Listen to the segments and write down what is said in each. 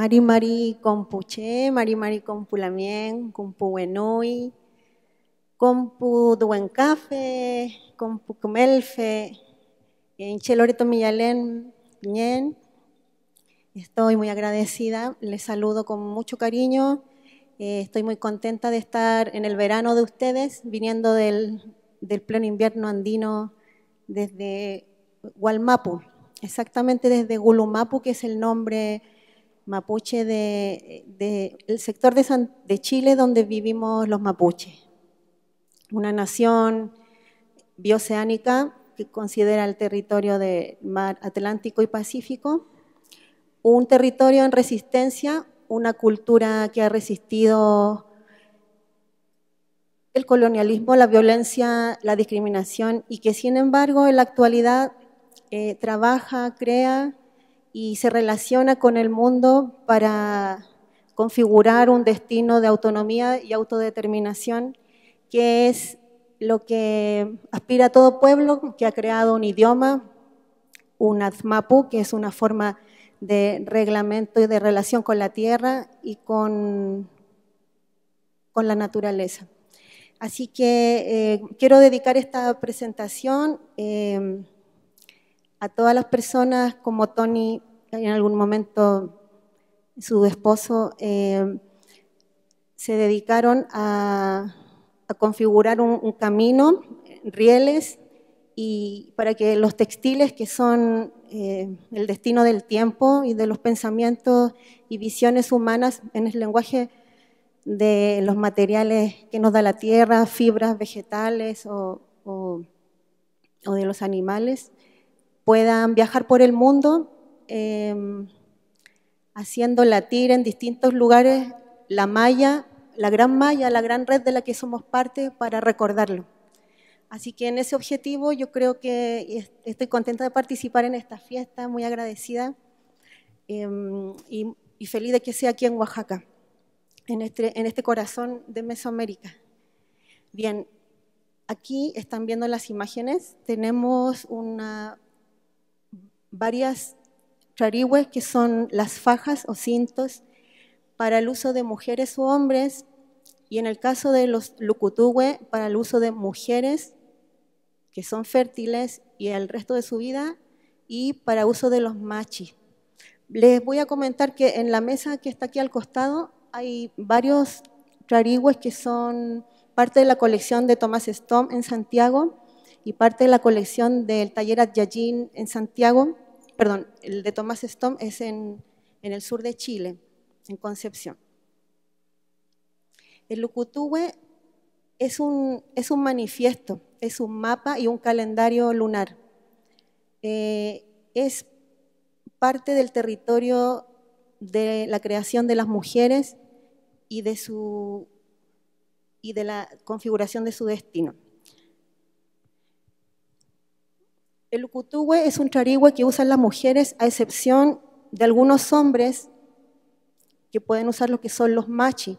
Mari Mari Compuche, Mari Mari Compulamien, Compuenui, Compu Duencafe, Compu Comelfe, en Cheloreto Millalén, Estoy muy agradecida, les saludo con mucho cariño. Eh, estoy muy contenta de estar en el verano de ustedes, viniendo del, del pleno invierno andino desde Gualmapu, exactamente desde Gulumapu, que es el nombre mapuche del de, sector de, Chile donde vivimos los mapuches. Una nación bioceánica que considera el territorio del mar Atlántico y Pacífico, un territorio en resistencia, una cultura que ha resistido el colonialismo, la violencia, la discriminación y que sin embargo en la actualidad eh, trabaja, crea y se relaciona con el mundo para configurar un destino de autonomía y autodeterminación, que es lo que aspira todo pueblo, que ha creado un idioma, un azmapu, que es una forma de reglamento y de relación con la tierra y con, con la naturaleza. Así que eh, quiero dedicar esta presentación eh, a todas las personas como Tony en algún momento su esposo, eh, se dedicaron a, configurar un, camino, rieles, y para que los textiles, que son eh, el destino del tiempo y de los pensamientos y visiones humanas en el lenguaje de los materiales que nos da la tierra, fibras vegetales o de los animales, puedan viajar por el mundo Em, haciendo latir en distintos lugares la malla, la gran malla, la gran red de la que somos parte para recordarlo. Así que en ese objetivo yo creo que estoy contenta de participar en esta fiesta, muy agradecida em, y, y, feliz de que sea aquí en Oaxaca, en este, en este corazón de Mesoamérica. Bien, aquí están viendo las imágenes, tenemos una, varias que son las fajas o cintos para el uso de mujeres u hombres, y en el caso de los lucutuwe, para el uso de mujeres que son fértiles y el resto de su vida, y para uso de los machis. Les voy a comentar que en la mesa que está aquí al costado hay varios rarigües que son parte de la colección de Thomas Stom en Santiago y parte de la colección del taller Adyajin en Santiago perdón, el de Tomás Stom es en, el sur de Chile, en Concepción. El Lucutúe es un, es un manifiesto, es un mapa y un calendario lunar. Eh, es parte del territorio de la creación de las mujeres y de, su, y de la configuración de su destino. El ukutuwe es un charigüe que usan las mujeres a excepción de algunos hombres que pueden usar lo que son los machi,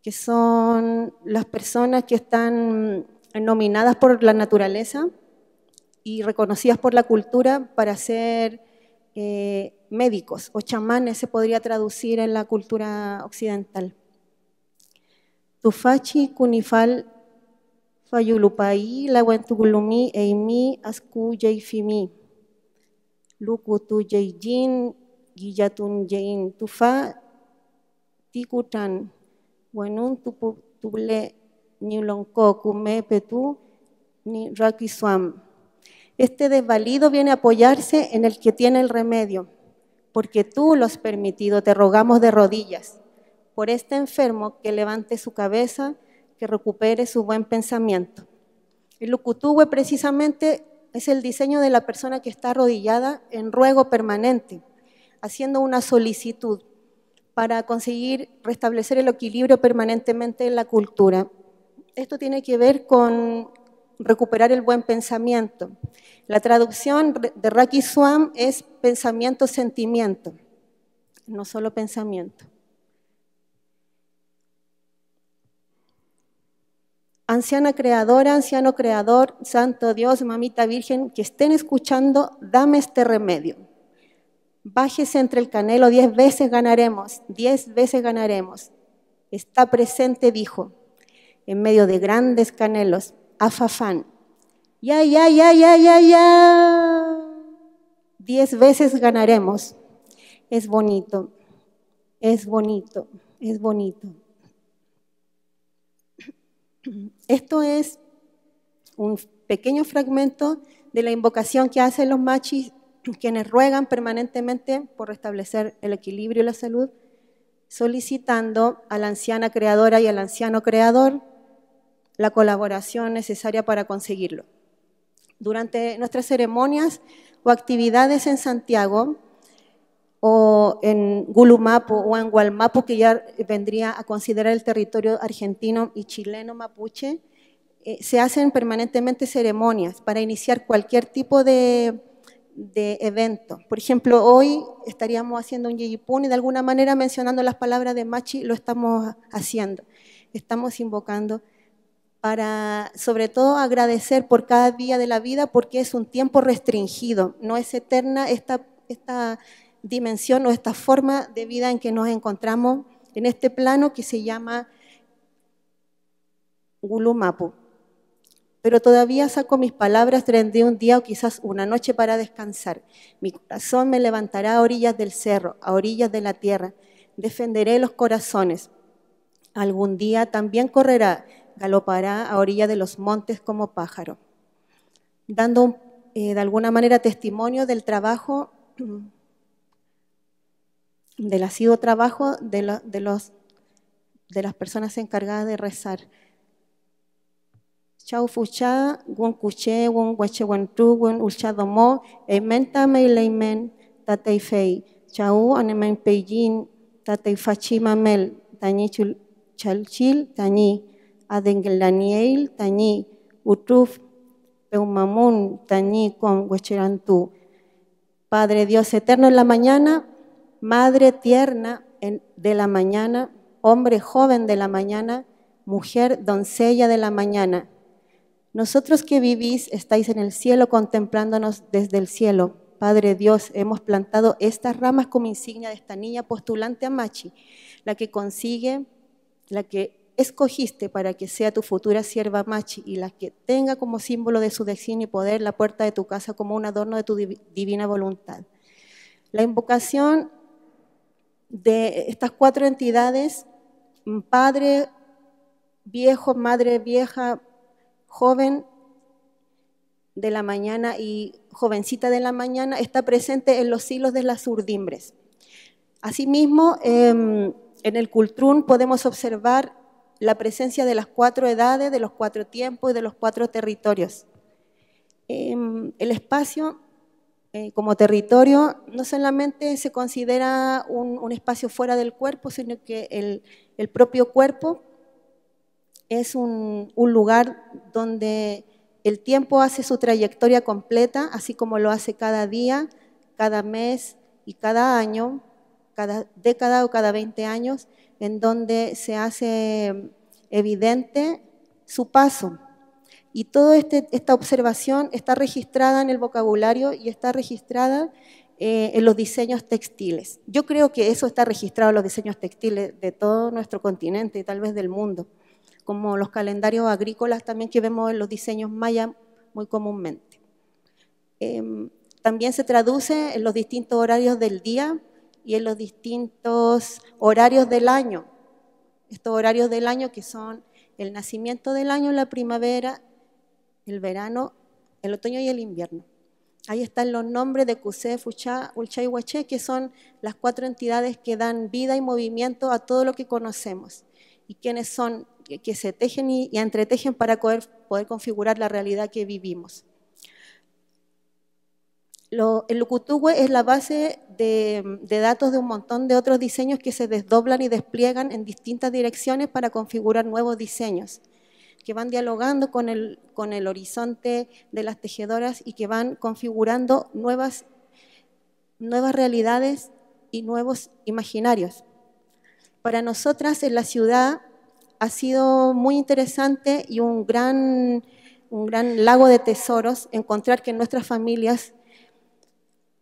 que son las personas que están nominadas por la naturaleza y reconocidas por la cultura para ser eh, médicos o chamanes se podría traducir en la cultura occidental. Tufachi Kunifal Fayulupaí, Lahuentugulumi, Eimi, Ascu, Yeifimi, Lukutu, Yeijin, Guillatun, Yein, Tufa, Tikutan, Wanun, tule Nilonko, Kume, petu ni swam. Este desvalido viene a apoyarse en el que tiene el remedio, porque tú lo has permitido, te rogamos de rodillas, por este enfermo que levante su cabeza que recupere su buen pensamiento. El lucutúe precisamente es el diseño de la persona que está arrodillada en ruego permanente, haciendo una solicitud para conseguir restablecer el equilibrio permanentemente en la cultura. Esto tiene que ver con recuperar el buen pensamiento. La traducción de Raki Swam es pensamiento-sentimiento, no solo pensamiento. Anciana creadora, anciano creador, Santo Dios, Mamita Virgen, que estén escuchando, dame este remedio. Bájese entre el canelo, diez veces ganaremos, diez veces ganaremos. Está presente, dijo, en medio de grandes canelos, afafán. Ya, ya, ya, ya, ya, ya. Diez veces ganaremos. Es bonito, es bonito, es bonito. Esto es un pequeño fragmento de la invocación que hacen los machis, quienes ruegan permanentemente por restablecer el equilibrio y la salud, solicitando a la anciana creadora y al anciano creador la colaboración necesaria para conseguirlo. Durante nuestras ceremonias o actividades en Santiago, o en Gulumapu o en Gualmapu, que ya vendría a considerar el territorio argentino y chileno mapuche, eh, se hacen permanentemente ceremonias para iniciar cualquier tipo de, evento. Por ejemplo, hoy estaríamos haciendo un Yeyipun y de alguna manera mencionando las palabras de Machi, lo estamos haciendo. Estamos invocando para, sobre todo, agradecer por cada día de la vida porque es un tiempo restringido, no es eterna esta, esta dimensión o esta forma de vida en que nos encontramos en este plano que se llama Gulumapu. Pero todavía saco mis palabras, durante un día o quizás una noche para descansar. Mi corazón me levantará a orillas del cerro, a orillas de la tierra. Defenderé los corazones. Algún día también correrá, galopará a orillas de los montes como pájaro. Dando eh, de alguna manera testimonio del trabajo del asiduo trabajo de, lo, de, los, de las personas encargadas de rezar. Chau fucha, won kuche, won guache won tu, won ulcha domo, amen tame leimen, fei, chau anemen peyin, tatei mamel mel, tañi chalchil, tañi, adengelaniel, tañi, utuf, peumamun, tañi con guacherantú. Padre Dios eterno en la mañana, madre tierna de la mañana, hombre joven de la mañana, mujer doncella de la mañana. Nosotros que vivís estáis en el cielo contemplándonos desde el cielo. Padre Dios, hemos plantado estas ramas como insignia de esta niña postulante a Machi, la que consigue, la que escogiste para que sea tu futura sierva Machi y la que tenga como símbolo de su destino y poder la puerta de tu casa como un adorno de tu divina voluntad. La invocación de estas cuatro entidades, mm, padre viejo, madre vieja, joven de la mañana y jovencita de la mañana, está presente en los hilos de las urdimbres. Asimismo, em, en el Cultrún podemos observar la presencia de las cuatro edades, de los cuatro tiempos y de los cuatro territorios. Em, el espacio eh, como territorio no solamente se considera un, espacio fuera del cuerpo, sino que el, propio cuerpo es un, un, lugar donde el tiempo hace su trayectoria completa, así como lo hace cada día, cada mes y cada año, cada década o cada 20 años, en donde se hace evidente su paso. Y toda este, esta observación está registrada en el vocabulario y está registrada eh, en los diseños textiles. Yo creo que eso está registrado en los diseños textiles de todo nuestro continente y tal vez del mundo, como los calendarios agrícolas también que vemos en los diseños maya muy comúnmente. Em, también se traduce en los distintos horarios del día y en los distintos horarios del año. Estos horarios del año que son el nacimiento del año, la primavera, el verano, el otoño y el invierno. Ahí están los nombres de Cusé, Fuchá, Ulchá y Huaché, que son las cuatro entidades que dan vida y movimiento a todo lo que conocemos y quienes son que se tejen y, entretejen para poder, configurar la realidad que vivimos. el Lucutugue es la base de datos de un montón de otros diseños que se desdoblan y despliegan en distintas direcciones para configurar nuevos diseños que van dialogando con el, horizonte de las tejedoras y que van configurando nuevas, nuevas realidades y nuevos imaginarios. Para nosotras en la ciudad ha sido muy interesante y un gran, un gran lago de tesoros encontrar que nuestras familias,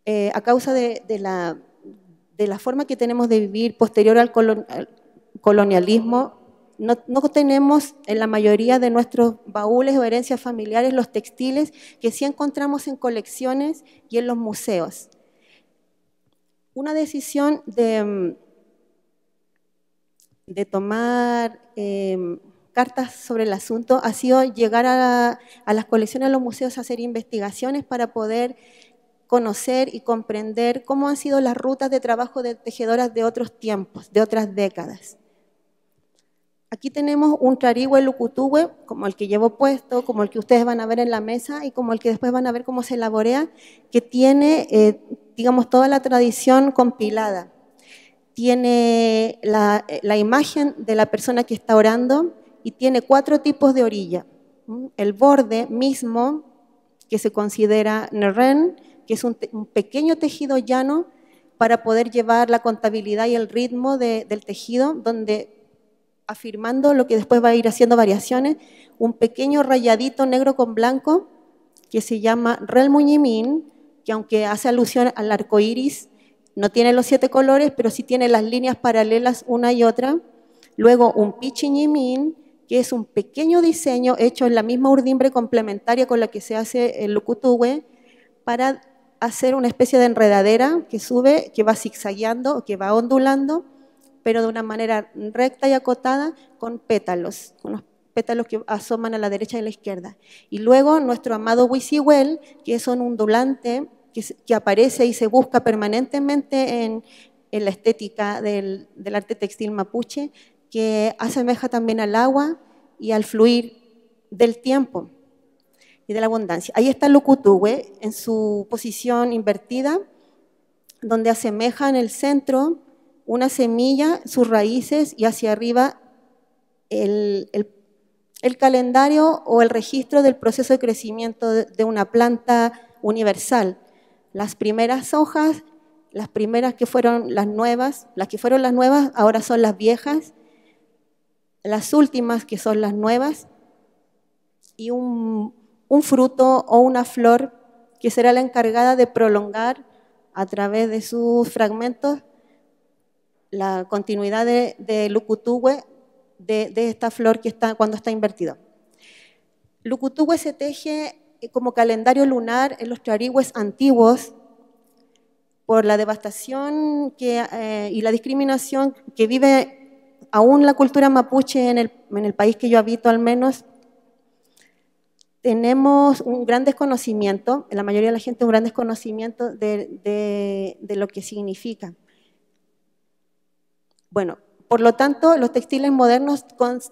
eh, a causa de, la, forma que tenemos de vivir posterior al colonialismo, no, tenemos en la mayoría de nuestros baúles o herencias familiares los textiles que sí encontramos en colecciones y en los museos. Una decisión de, mm, tomar em, cartas sobre el asunto ha sido llegar a, a las colecciones, de los museos, a hacer investigaciones para poder conocer y comprender cómo han sido las rutas de trabajo de tejedoras de otros tiempos, de otras décadas. Aquí tenemos un charigüe lucutúe, como el que llevo puesto, como el que ustedes van a ver en la mesa y como el que después van a ver cómo se elaborea, que tiene, eh, digamos, toda la tradición compilada. Tiene eh, la, imagen de la persona que está orando y tiene cuatro tipos de orilla. El borde mismo, que se considera nerren, que es un, pequeño tejido llano para poder llevar la contabilidad y el ritmo del tejido, donde afirmando lo que después va a ir haciendo variaciones, un pequeño rayadito negro con blanco que se llama real Muñimín, que aunque hace alusión al arco iris, no tiene los siete colores, pero sí tiene las líneas paralelas una y otra. Luego un Pichiñimín, que es un pequeño diseño hecho en la misma urdimbre complementaria con la que se hace el Lukutuwe, para hacer una especie de enredadera que sube, que va zigzagueando que va ondulando pero de una manera recta y acotada con pétalos, con los pétalos que asoman a la derecha y a la izquierda. Y luego nuestro amado Wisiwel, que es un ondulante que, aparece y se busca permanentemente en, la estética del, arte textil mapuche, que asemeja también al agua y al fluir del tiempo y de la abundancia. Ahí está Lucutúe en su posición invertida, donde asemeja en el centro una semilla, sus raíces y hacia arriba el, calendario o el registro del proceso de crecimiento de, una planta universal. Las primeras hojas, las primeras que fueron las nuevas, las que fueron las nuevas ahora son las viejas, las últimas que son las nuevas y un fruto o una flor que será la encargada de prolongar a través de sus fragmentos la continuidad de, de de, esta flor que está, cuando está invertido. Lukutuwe se teje eh, como calendario lunar en los charigües antiguos por la devastación eh, y la discriminación que vive aún la cultura mapuche en el, país que yo habito al menos. Tenemos un gran desconocimiento, la mayoría de la gente un gran desconocimiento de lo que significa. Bueno, por lo tanto, los textiles modernos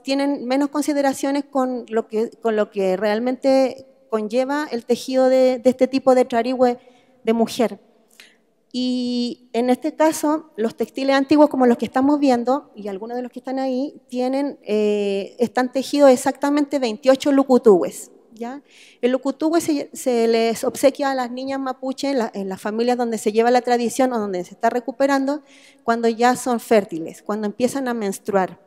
tienen menos consideraciones con lo que, realmente conlleva el tejido de, este tipo de charigüe de mujer. Y en este caso, los textiles antiguos, como los que estamos viendo, y algunos de los que están ahí, tienen, eh, están tejidos exactamente 28 lucutúes. El Ucutugüe se, se, les obsequia a las niñas mapuche en, las familias donde se lleva la tradición o donde se está recuperando cuando ya son fértiles, cuando empiezan a menstruar.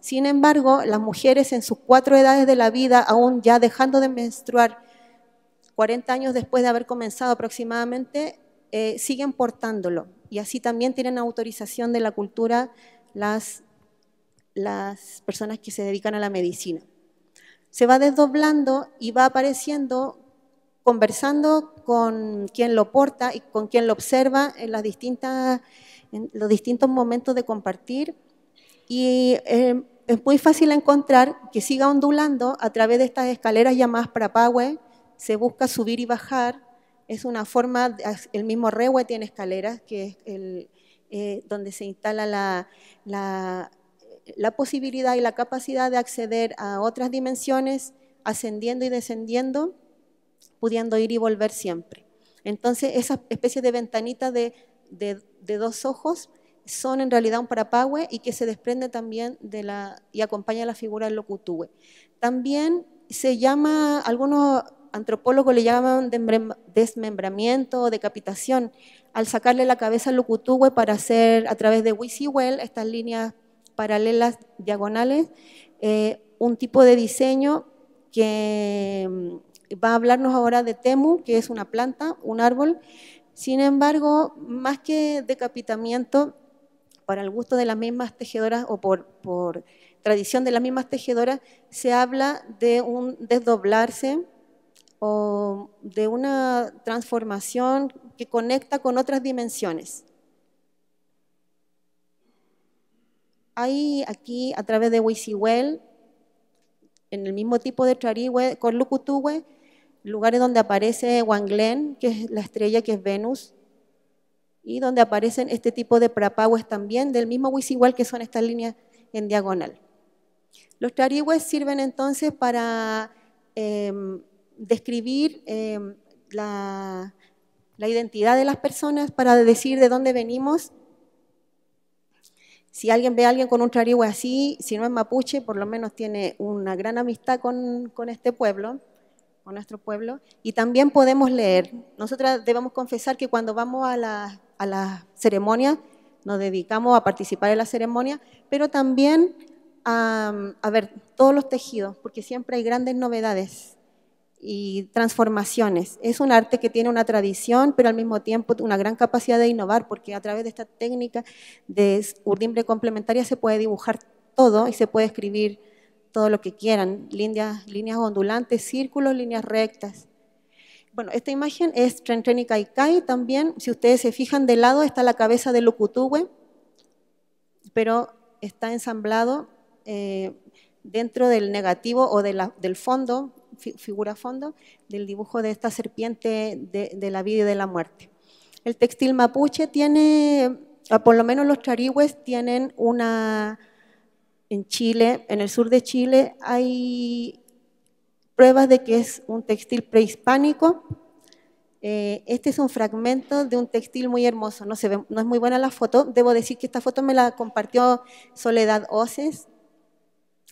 Sin embargo, las mujeres en sus cuatro edades de la vida, aún ya dejando de menstruar, 40 años después de haber comenzado aproximadamente, eh, siguen portándolo. Y así también tienen autorización de la cultura las, las personas que se dedican a la medicina se va desdoblando y va apareciendo conversando con quien lo porta y con quien lo observa en, los distintos momentos de compartir. Y eh, es muy fácil encontrar que siga ondulando a través de estas escaleras llamadas prapagüe. Se busca subir y bajar. Es una forma, el mismo rehue tiene escaleras, que es eh, donde se instala la, la posibilidad y la capacidad de acceder a otras dimensiones, ascendiendo y descendiendo, pudiendo ir y volver siempre. Entonces, esa especie de ventanita de, dos ojos son en realidad un parapagüe y que se desprende también de la, y acompaña a la figura del locutúe. También se llama, algunos antropólogos le llaman desmembramiento o decapitación, al sacarle la cabeza al locutúe para hacer a través de Wisiwell estas líneas paralelas diagonales, eh, un tipo de diseño que mm, va a hablarnos ahora de temu, que es una planta, un árbol. Sin embargo, más que decapitamiento, para el gusto de las mismas tejedoras o por tradición de las mismas tejedoras, se habla de un desdoblarse o de una transformación que conecta con otras dimensiones. hay aquí a través de Huizihuel, en el mismo tipo de Charihue, con lugares donde aparece Wanglen, que es la estrella que es Venus, y donde aparecen este tipo de prapahues también, del mismo Huizihuel, que son estas líneas en diagonal. Los charihues sirven entonces para em, describir em, la, la identidad de las personas, para decir de dónde venimos si alguien ve a alguien con un trarigüe así, si no es mapuche, por lo menos tiene una gran amistad con, este pueblo, con nuestro pueblo. Y también podemos leer. Nosotras debemos confesar que cuando vamos a las la ceremonias, nos dedicamos a participar en la ceremonia, pero también a ver todos los tejidos, porque siempre hay grandes novedades y transformaciones. Es un arte que tiene una tradición, pero al mismo tiempo una gran capacidad de innovar, porque a través de esta técnica de urdimbre complementaria se puede dibujar todo y se puede escribir todo lo que quieran, líneas, líneas ondulantes, círculos, líneas rectas. Bueno, esta imagen es Trentreni Kai, también. Si ustedes se fijan de lado, está la cabeza de Lukutuwe, pero está ensamblado eh, dentro del negativo o del fondo figura a fondo, del dibujo de esta serpiente de, la vida y de la muerte. El textil mapuche tiene, por lo menos los charigües tienen una, en Chile, en el sur de Chile, hay pruebas de que es un textil prehispánico. Eh, este es un fragmento de un textil muy hermoso, no, se ve, no es muy buena la foto, debo decir que esta foto me la compartió Soledad Oces,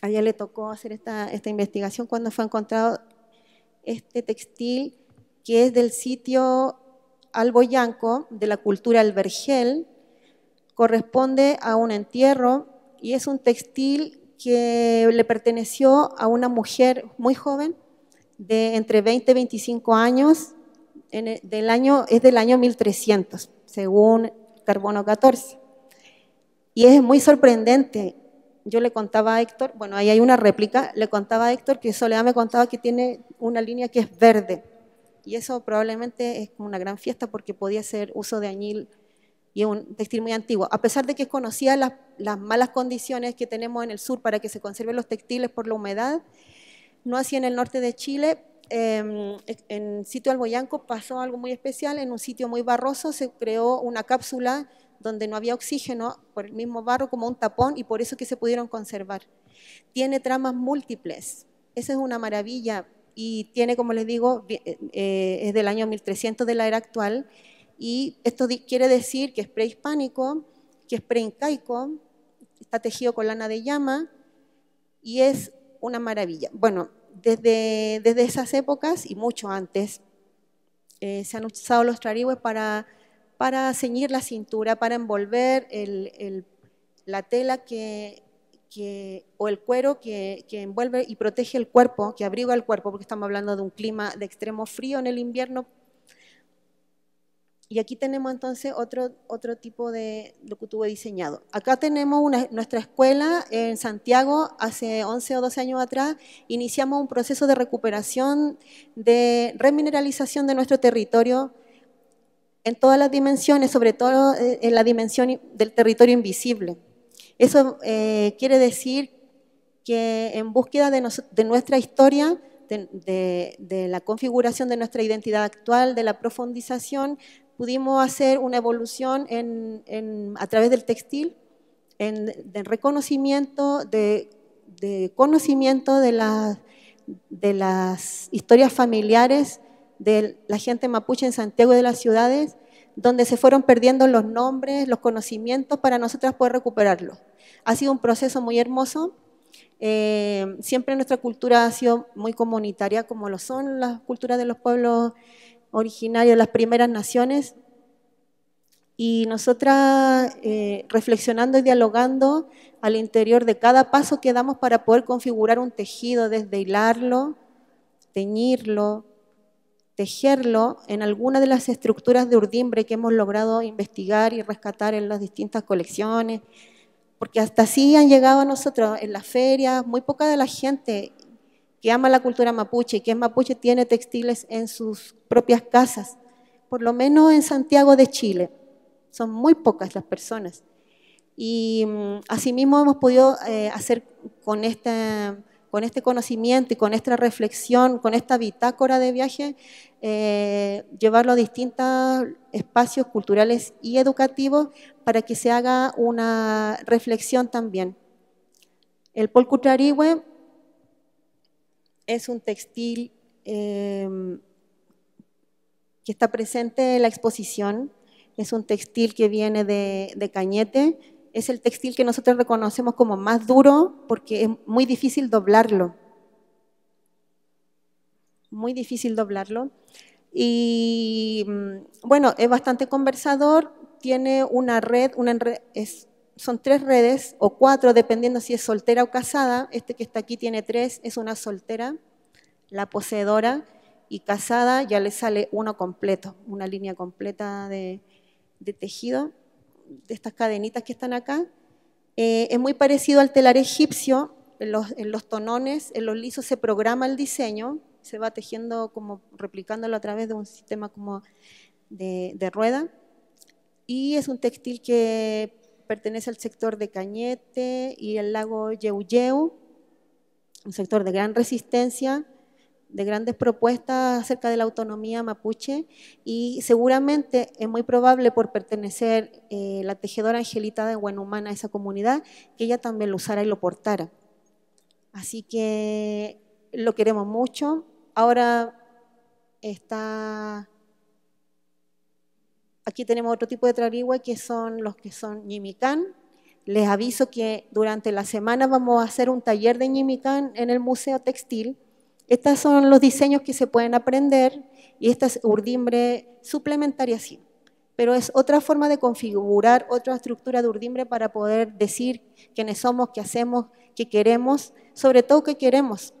a le tocó hacer esta, investigación cuando fue encontrado este textil que es del sitio Alboyanco de la cultura albergel, corresponde a un entierro y es un textil que le perteneció a una mujer muy joven de entre 20 y 25 años, e, del año, es del año 1300, según Carbono 14. Y es muy sorprendente yo le contaba a Héctor, bueno, ahí hay una réplica, le contaba a Héctor que Soledad me contaba que tiene una línea que es verde. Y eso probablemente es como una gran fiesta porque podía ser uso de añil y es un textil muy antiguo. A pesar de que conocía las, malas condiciones que tenemos en el sur para que se conserven los textiles por la humedad, no así en el norte de Chile. Em, en sitio Alboyanco pasó algo muy especial, en un sitio muy barroso se creó una cápsula donde no había oxígeno por el mismo barro como un tapón y por eso que se pudieron conservar. Tiene tramas múltiples, esa es una maravilla y tiene, como les digo, eh, eh, es del año 1300 de la era actual y esto quiere decir que es prehispánico, que es preincaico, está tejido con lana de llama y es una maravilla. Bueno, desde, desde esas épocas y mucho antes eh, se han usado los trarigües para para ceñir la cintura, para envolver la tela que, o el cuero que, envuelve y protege el cuerpo, que abriga el cuerpo, porque estamos hablando de un clima de extremo frío en el invierno. Y aquí tenemos entonces otro, otro tipo de lo que tuve diseñado. Acá tenemos nuestra escuela en Santiago, hace 11 o 12 años atrás, iniciamos un proceso de recuperación, de remineralización de nuestro territorio, en todas las dimensiones, sobre todo eh, en la dimensión del territorio invisible. Eso eh, quiere decir que en búsqueda de, nuestra historia, de, la configuración de nuestra identidad actual, de la profundización, pudimos hacer una evolución a través del textil, en, de reconocimiento, de, conocimiento de, de, las historias familiares de la gente mapuche en Santiago y de las ciudades, donde se fueron perdiendo los nombres, los conocimientos, para nosotras poder recuperarlos. Ha sido un proceso muy hermoso. Eh, siempre nuestra cultura ha sido muy comunitaria, como lo son las culturas de los pueblos originarios, las primeras naciones. Y nosotras eh, reflexionando y dialogando al interior de cada paso que damos para poder configurar un tejido, desde hilarlo, teñirlo, tejerlo en alguna de las estructuras de urdimbre que hemos logrado investigar y rescatar en las distintas colecciones, porque hasta así han llegado a nosotros en las ferias, muy poca de la gente que ama la cultura mapuche y que es mapuche tiene textiles en sus propias casas, por lo menos en Santiago de Chile. Son muy pocas las personas. Y mm, asimismo hemos podido eh, hacer con esta con este conocimiento y con esta reflexión, con esta bitácora de viaje, eh, llevarlo a distintos espacios culturales y educativos para que se haga una reflexión también. El Polco es un textil eh, que está presente en la exposición, es un textil que viene de Cañete, es el textil que nosotros reconocemos como más duro porque es muy difícil doblarlo. Muy difícil doblarlo. Y mm, bueno, es bastante conversador, tiene una red, son tres redes o cuatro, dependiendo si es soltera o casada. Este que está aquí tiene tres, es una soltera, la poseedora, y casada ya le sale uno completo, una línea completa de tejido de estas cadenitas que están acá, eh, es muy parecido al telar egipcio, en los, en los, tonones, en los lisos se programa el diseño, se va tejiendo como replicándolo a través de un sistema como de, de rueda, y es un textil que pertenece al sector de Cañete y el lago Yeuyeu, un sector de gran resistencia, de grandes propuestas acerca de la autonomía mapuche y seguramente es muy probable por pertenecer eh, la tejedora Angelita de Guanumana a esa comunidad que ella también lo usara y lo portara. Así que lo queremos mucho. Ahora está... Aquí tenemos otro tipo de trarigua que son los que son ñimicán, les aviso que durante la semana vamos a hacer un taller de ñimicán en el Museo Textil estos son los diseños que se pueden aprender y esta es urdimbre suplementaria sí, pero es otra forma de configurar otra estructura de urdimbre para poder decir quiénes somos, qué hacemos, qué queremos, sobre todo qué queremos.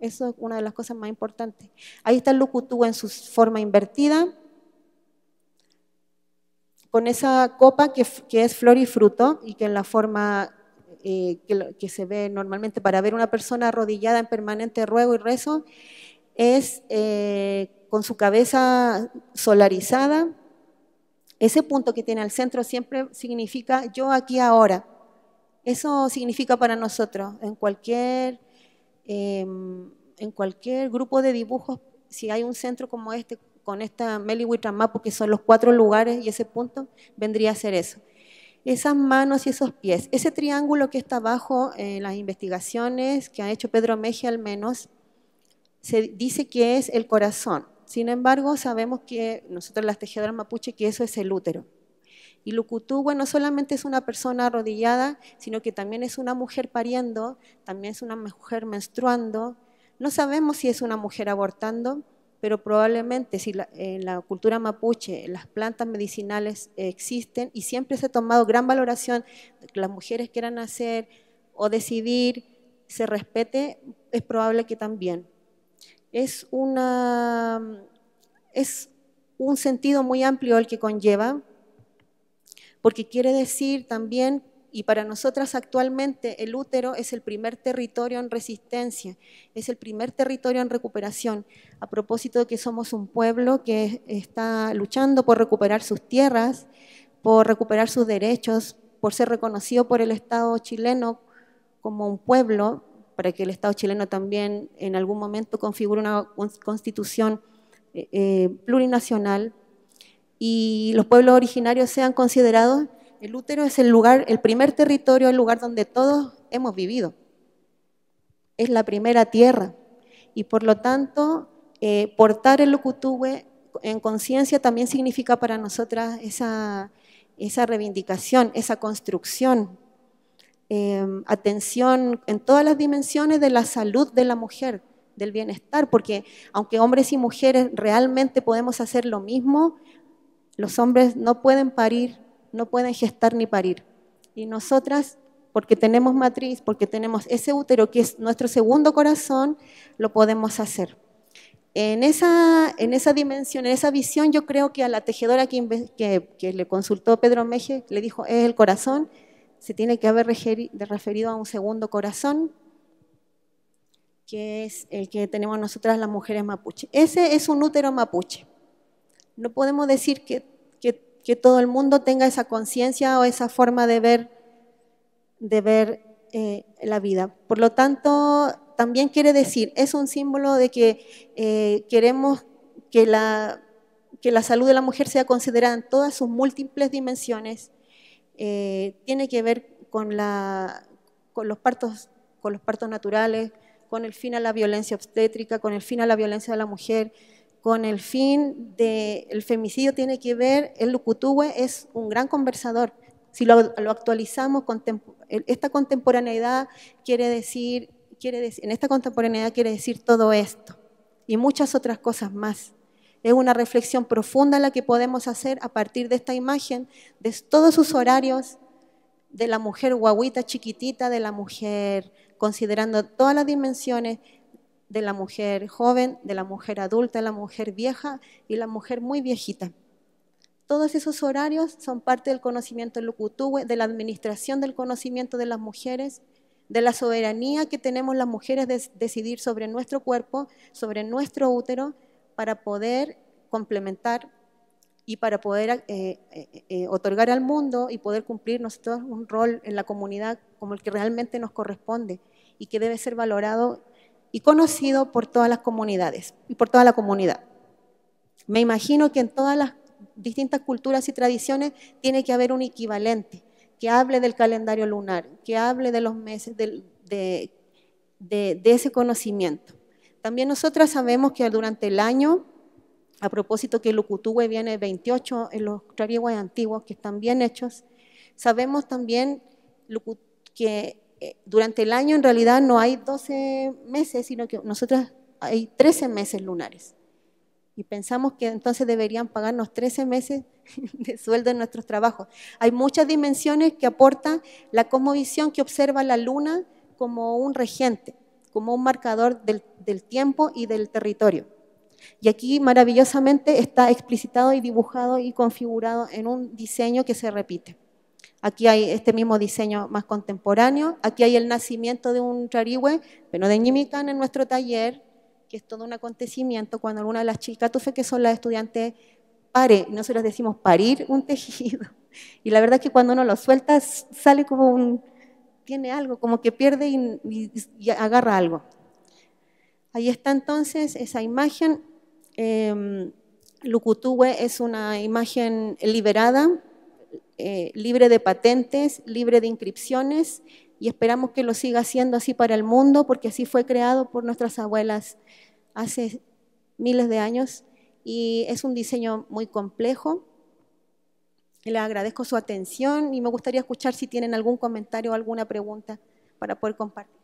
Eso es una de las cosas más importantes. Ahí está el Lucutú en su forma invertida, con esa copa que, que es flor y fruto y que en la forma eh, que, se ve normalmente para ver una persona arrodillada en permanente ruego y rezo, es eh, con su cabeza solarizada. Ese punto que tiene al centro siempre significa yo aquí ahora. Eso significa para nosotros, en cualquier, em, en cualquier grupo de dibujos, si hay un centro como este, con esta Meli Mapu, que son los cuatro lugares y ese punto, vendría a ser eso esas manos y esos pies, ese triángulo que está abajo en las investigaciones que ha hecho Pedro Mejia al menos, se dice que es el corazón. Sin embargo, sabemos que nosotros las tejedoras mapuche que eso es el útero. Y Lucutú, no solamente es una persona arrodillada, sino que también es una mujer pariendo, también es una mujer menstruando. No sabemos si es una mujer abortando, pero probablemente si en la cultura mapuche las plantas medicinales existen y siempre se ha tomado gran valoración que las mujeres quieran hacer o decidir, se respete, es probable que también. Es, una, es un sentido muy amplio el que conlleva, porque quiere decir también y para nosotras actualmente el útero es el primer territorio en resistencia, es el primer territorio en recuperación, a propósito de que somos un pueblo que está luchando por recuperar sus tierras, por recuperar sus derechos, por ser reconocido por el Estado chileno como un pueblo, para que el Estado chileno también en algún momento configure una constitución eh, eh, plurinacional y los pueblos originarios sean considerados el útero es el lugar, el primer territorio, el lugar donde todos hemos vivido. Es la primera tierra. Y por lo tanto, eh, portar el locutúe en conciencia también significa para nosotras esa, reivindicación, esa construcción, em, atención en todas las dimensiones de la salud de la mujer, del bienestar, porque aunque hombres y mujeres realmente podemos hacer lo mismo, los hombres no pueden parir, no pueden gestar ni parir. Y nosotras, porque tenemos matriz, porque tenemos ese útero que es nuestro segundo corazón, lo podemos hacer. En esa, en esa dimensión, en esa visión, yo creo que a la tejedora que, le consultó Pedro Meje, le dijo, es el corazón, se tiene que haber referido a un segundo corazón, que es el que tenemos nosotras las mujeres mapuche. Ese es un útero mapuche. No podemos decir que que todo el mundo tenga esa conciencia o esa forma de ver, de ver eh, la vida. Por lo tanto, también quiere decir, es un símbolo de que eh, queremos que la, salud de la mujer sea considerada en todas sus múltiples dimensiones. Eh, tiene que ver con los partos naturales, con el fin a la violencia obstétrica, con el fin a la violencia de la mujer, con el fin del femicidio tiene que ver, el Lucutúwe es un gran conversador. Si lo, actualizamos, esta contemporaneidad quiere decir, quiere decir, en esta contemporaneidad quiere decir todo esto y muchas otras cosas más. Es una reflexión profunda la que podemos hacer a partir de esta imagen, de todos sus horarios, de la mujer guaguita chiquitita, de la mujer, considerando todas las dimensiones, de la mujer joven, de la mujer adulta, la mujer vieja y la mujer muy viejita. Todos esos horarios son parte del conocimiento locutúe, de la administración del conocimiento de las mujeres, de la soberanía que tenemos las mujeres de decidir sobre nuestro cuerpo, sobre nuestro útero, para poder complementar y para poder eh, eh, eh, otorgar al mundo y poder cumplir nosotros un rol en la comunidad como el que realmente nos corresponde y que debe ser valorado y conocido por todas las comunidades y por toda la comunidad. Me imagino que en todas las distintas culturas y tradiciones tiene que haber un equivalente que hable del calendario lunar, que hable de los meses, de, ese conocimiento. También nosotras sabemos que durante el año, a propósito que el Ucutúwe viene 28 en los trarihuas antiguos que están bien hechos, sabemos también que eh, durante el año en realidad no hay 12 meses, sino que nosotros hay 13 meses lunares. Y pensamos que entonces deberían pagarnos 13 meses de sueldo en nuestros trabajos. Hay muchas dimensiones que aporta la cosmovisión que observa la luna como un regente, como un marcador del tiempo y del territorio. Y aquí maravillosamente está explicitado y dibujado y configurado en un diseño que se repite. Aquí hay este mismo diseño más contemporáneo. Aquí hay el nacimiento de un rarihue, pero de Ñimicán en nuestro taller, que es todo un acontecimiento cuando alguna de las chilcatufes, que son las estudiantes, pare, nosotros decimos parir un tejido. Y la verdad es que cuando uno lo suelta, sale como un. tiene algo, como que pierde y, agarra algo. Ahí está entonces esa imagen. Eh, es una imagen liberada eh, libre de patentes, libre de inscripciones y esperamos que lo siga siendo así para el mundo porque así fue creado por nuestras abuelas hace miles de años y es un diseño muy complejo. Le agradezco su atención y me gustaría escuchar si tienen algún comentario o alguna pregunta para poder compartir.